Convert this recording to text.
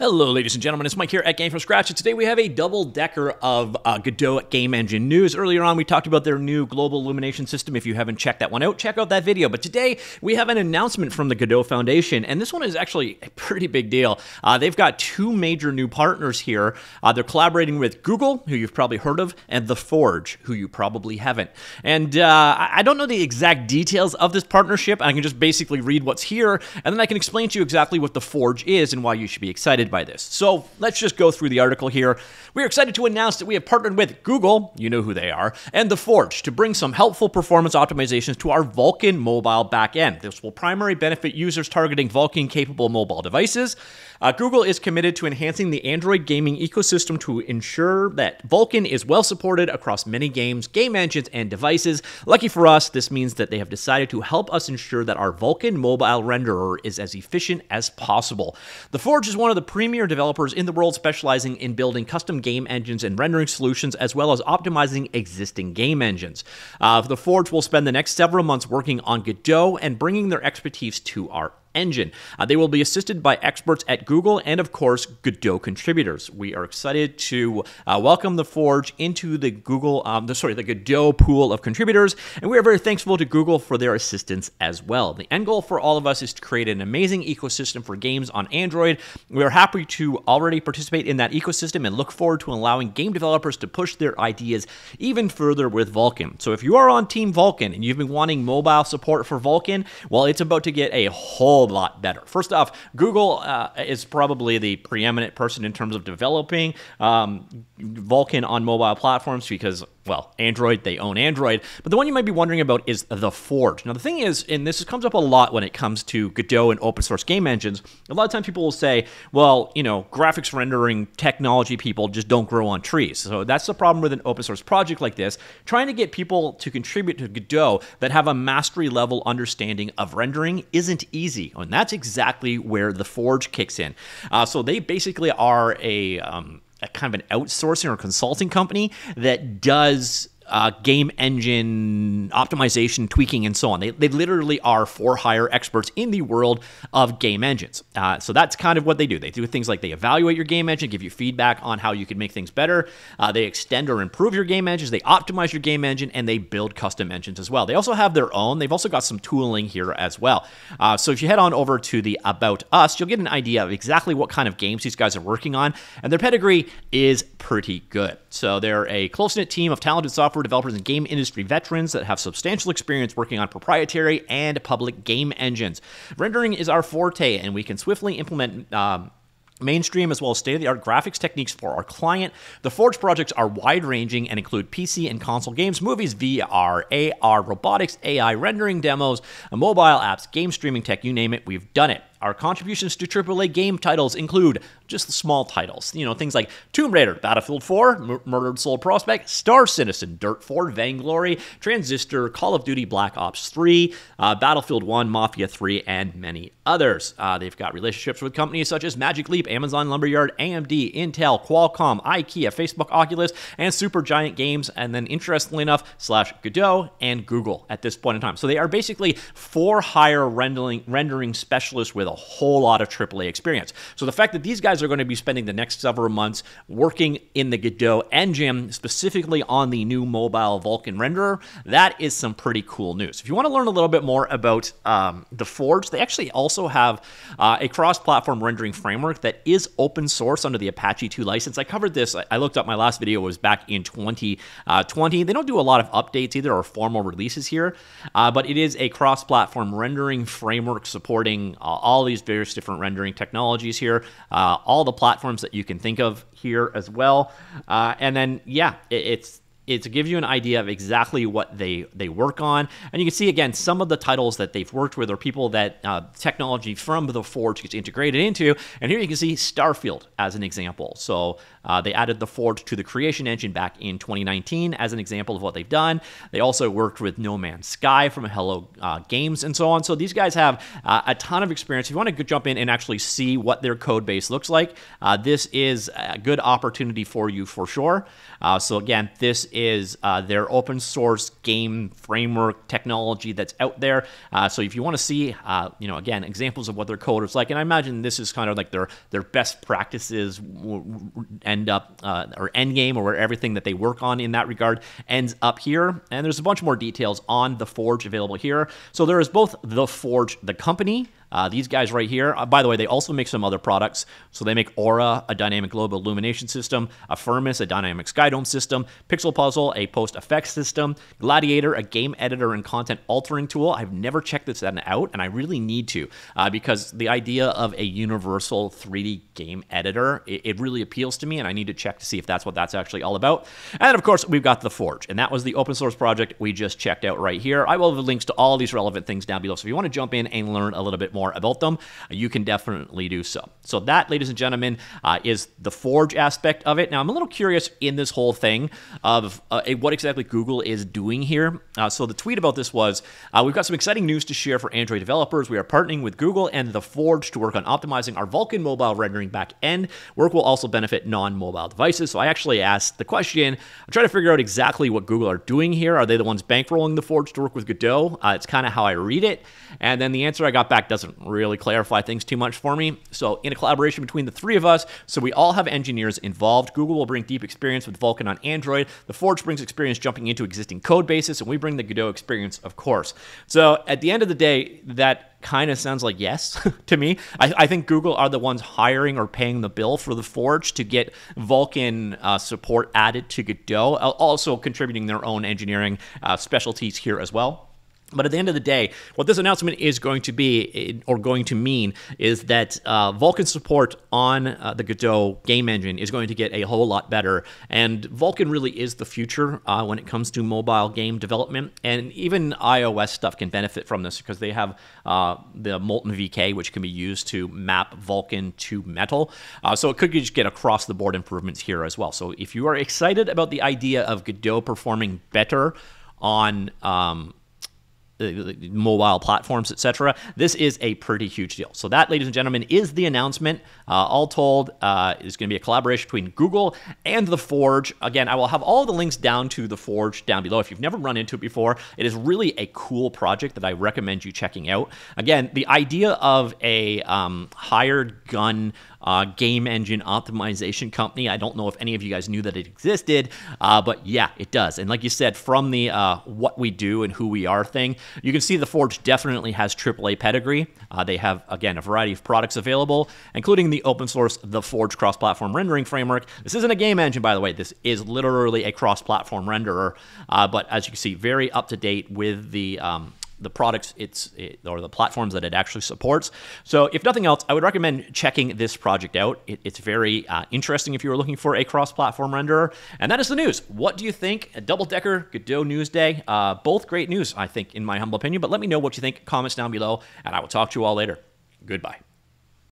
Hello, ladies and gentlemen. It's Mike here at Game From Scratch, and today we have a double decker of uh, Godot Game Engine news. Earlier on, we talked about their new global illumination system. If you haven't checked that one out, check out that video. But today, we have an announcement from the Godot Foundation, and this one is actually a pretty big deal. Uh, they've got two major new partners here. Uh, they're collaborating with Google, who you've probably heard of, and The Forge, who you probably haven't. And uh, I don't know the exact details of this partnership. I can just basically read what's here, and then I can explain to you exactly what The Forge is and why you should be excited excited by this. So let's just go through the article here. We are excited to announce that we have partnered with Google, you know who they are, and The Forge to bring some helpful performance optimizations to our Vulkan mobile backend. This will primarily benefit users targeting Vulkan capable mobile devices. Uh, Google is committed to enhancing the Android gaming ecosystem to ensure that Vulkan is well supported across many games, game engines, and devices. Lucky for us, this means that they have decided to help us ensure that our Vulkan mobile renderer is as efficient as possible. The Forge is one of the premier developers in the world specializing in building custom game engines and rendering solutions, as well as optimizing existing game engines. Uh, the Forge will spend the next several months working on Godot and bringing their expertise to our engine. Uh, they will be assisted by experts at Google and, of course, Godot contributors. We are excited to uh, welcome the Forge into the Google, um, the, sorry, the Godot pool of contributors, and we are very thankful to Google for their assistance as well. The end goal for all of us is to create an amazing ecosystem for games on Android. We are happy to already participate in that ecosystem and look forward to allowing game developers to push their ideas even further with Vulkan. So if you are on Team Vulkan and you've been wanting mobile support for Vulkan, well, it's about to get a whole lot better. First off, Google uh, is probably the preeminent person in terms of developing um, Vulkan on mobile platforms because well, Android, they own Android. But the one you might be wondering about is the Forge. Now, the thing is, and this comes up a lot when it comes to Godot and open source game engines, a lot of times people will say, well, you know, graphics rendering technology people just don't grow on trees. So that's the problem with an open source project like this, trying to get people to contribute to Godot that have a mastery level understanding of rendering isn't easy. And that's exactly where the Forge kicks in. Uh, so they basically are a, um, a kind of an outsourcing or consulting company that does uh, game engine optimization, tweaking, and so on. They, they literally are for hire experts in the world of game engines. Uh, so that's kind of what they do. They do things like they evaluate your game engine, give you feedback on how you can make things better. Uh, they extend or improve your game engines, they optimize your game engine, and they build custom engines as well. They also have their own. They've also got some tooling here as well. Uh, so if you head on over to the About Us, you'll get an idea of exactly what kind of games these guys are working on, and their pedigree is pretty good. So they're a close knit team of talented software software developers and game industry veterans that have substantial experience working on proprietary and public game engines. Rendering is our forte, and we can swiftly implement. Um, mainstream as well as state of the art graphics techniques for our client. The Forge projects are wide ranging and include PC and console games, movies, VR, AR, robotics, AI rendering demos, mobile apps, game streaming tech, you name it, we've done it. Our contributions to AAA game titles include just small titles, you know, things like Tomb Raider, Battlefield 4, M- Murdered Soul Prospect, Star Citizen, Dirt 4, Vanglory, Transistor, Call of Duty Black Ops 3, uh, Battlefield 1, Mafia 3, and many others. Uh, they've got relationships with companies such as Magic Leap, Amazon Lumberyard, AMD, Intel, Qualcomm, IKEA, Facebook, Oculus, and Supergiant Games, and then interestingly enough, slash Godot and Google at this point in time. So they are basically four higher rendering rendering specialists with a whole lot of AAA experience. So the fact that these guys are going to be spending the next several months working in the Godot engine, specifically on the new mobile Vulkan renderer, that is some pretty cool news. If you want to learn a little bit more about um, the Forge, they actually also have uh, a cross-platform rendering framework that is open source under the Apache 2 license. I covered this. I looked up my last video was back in 2020. Uh, they don't do a lot of updates either or formal releases here, uh, but it is a cross-platform rendering framework supporting uh, all all these various different rendering technologies here, uh, all the platforms that you can think of here as well. Uh, and then, yeah, it, it's it gives you an idea of exactly what they they work on. And you can see again some of the titles that they've worked with are people that uh, technology from the Forge gets integrated into. And here you can see Starfield as an example. So uh, they added the Forge to the creation engine back in 2019 as an example of what they've done. They also worked with No Man's Sky from Hello uh, Games and so on. So these guys have uh, a ton of experience. If you want to jump in and actually see what their code base looks like, uh, this is a good opportunity for you for sure. Uh, so again, this is uh, their open source game framework technology that's out there. Uh, so if you want to see, uh, you know, again, examples of what their code is like, and I imagine this is kind of like their their best practices end up uh, or end game or everything that they work on in that regard ends up here. And there's a bunch more details on the Forge available here. So there is both the Forge, the company uh, these guys right here, uh, by the way, they also make some other products. So they make Aura, a dynamic globe illumination system, Affirmus, a dynamic skydome system, Pixel Puzzle, a post effects system, Gladiator, a game editor and content altering tool. I've never checked this out, and I really need to uh, because the idea of a universal 3D game editor, it, it really appeals to me, and I need to check to see if that's what that's actually all about. And of course, we've got The Forge, and that was the open source project we just checked out right here. I will have links to all these relevant things down below. So if you want to jump in and learn a little bit more, more about them, you can definitely do so. So, that, ladies and gentlemen, uh, is the Forge aspect of it. Now, I'm a little curious in this whole thing of uh, what exactly Google is doing here. Uh, so, the tweet about this was uh, We've got some exciting news to share for Android developers. We are partnering with Google and the Forge to work on optimizing our Vulkan mobile rendering backend. Work will also benefit non mobile devices. So, I actually asked the question I'm trying to figure out exactly what Google are doing here. Are they the ones bankrolling the Forge to work with Godot? Uh, it's kind of how I read it. And then the answer I got back doesn't doesn't really clarify things too much for me. So, in a collaboration between the three of us, so we all have engineers involved. Google will bring deep experience with Vulkan on Android. The Forge brings experience jumping into existing code bases, and we bring the Godot experience, of course. So, at the end of the day, that kind of sounds like yes to me. I, I, think Google are the ones hiring or paying the bill for the Forge to get Vulkan uh, support added to Godot, also contributing their own engineering uh, specialties here as well. But at the end of the day, what this announcement is going to be or going to mean is that uh, Vulkan support on uh, the Godot game engine is going to get a whole lot better. And Vulkan really is the future uh, when it comes to mobile game development. And even iOS stuff can benefit from this because they have uh, the Molten VK, which can be used to map Vulkan to metal. Uh, so it could just get across the board improvements here as well. So if you are excited about the idea of Godot performing better on um, uh, mobile platforms, etc. This is a pretty huge deal. So that, ladies and gentlemen, is the announcement. Uh, all told, uh, is going to be a collaboration between Google and the Forge. Again, I will have all the links down to the Forge down below. If you've never run into it before, it is really a cool project that I recommend you checking out. Again, the idea of a um, hired gun uh, game engine optimization company. I don't know if any of you guys knew that it existed, uh, but yeah, it does. And like you said, from the uh, what we do and who we are thing, you can see the Forge definitely has AAA pedigree. Uh, they have, again, a variety of products available, including the open source The Forge cross platform rendering framework. This isn't a game engine, by the way. This is literally a cross platform renderer, uh, but as you can see, very up to date with the. Um, the products it's it, or the platforms that it actually supports. So if nothing else, I would recommend checking this project out. It, it's very uh, interesting if you are looking for a cross-platform renderer. And that is the news. What do you think? A double-decker Godot News Day. Uh, both great news, I think, in my humble opinion. But let me know what you think. Comments down below, and I will talk to you all later. Goodbye.